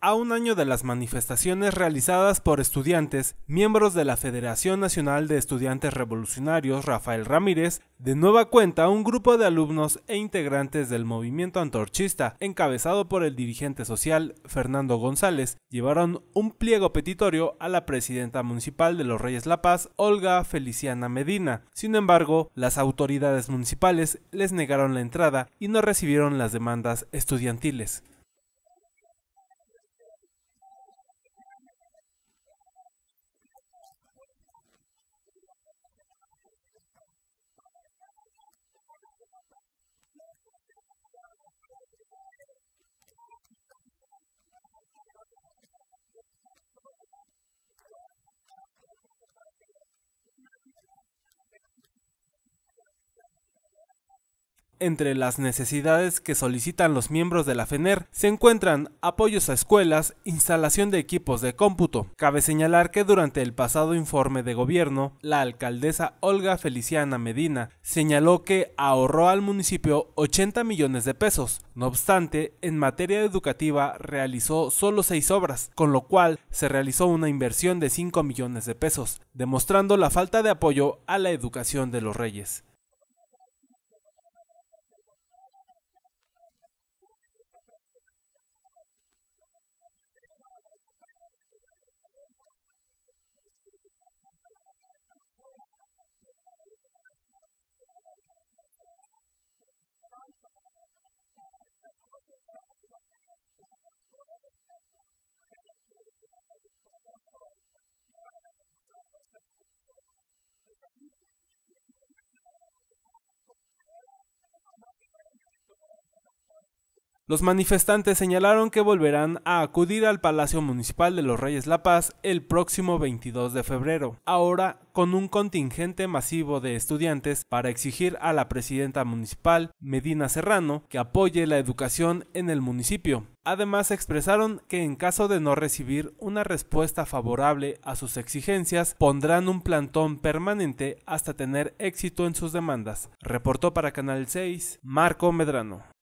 a un año de las manifestaciones realizadas por estudiantes, miembros de la Federación Nacional de Estudiantes Revolucionarios Rafael Ramírez, de nueva cuenta un grupo de alumnos e integrantes del movimiento antorchista, encabezado por el dirigente social Fernando González, llevaron un pliego petitorio a la presidenta municipal de Los Reyes La Paz, Olga Feliciana Medina. Sin embargo, las autoridades municipales les negaron la entrada y no recibieron las demandas estudiantiles. Entre las necesidades que solicitan los miembros de la FENER se encuentran apoyos a escuelas, instalación de equipos de cómputo. Cabe señalar que durante el pasado informe de gobierno, la alcaldesa Olga Feliciana Medina señaló que ahorró al municipio 80 millones de pesos. No obstante, en materia educativa realizó solo 6 obras, con lo cual se realizó una inversión de 5 millones de pesos, demostrando la falta de apoyo a la educación de los reyes. Los manifestantes señalaron que volverán a acudir al Palacio Municipal de los Reyes La Paz el próximo 22 de febrero, ahora con un contingente masivo de estudiantes para exigir a la presidenta municipal, Medina Serrano, que apoye la educación en el municipio. Además expresaron que en caso de no recibir una respuesta favorable a sus exigencias, pondrán un plantón permanente hasta tener éxito en sus demandas. Reportó para Canal 6 Marco Medrano.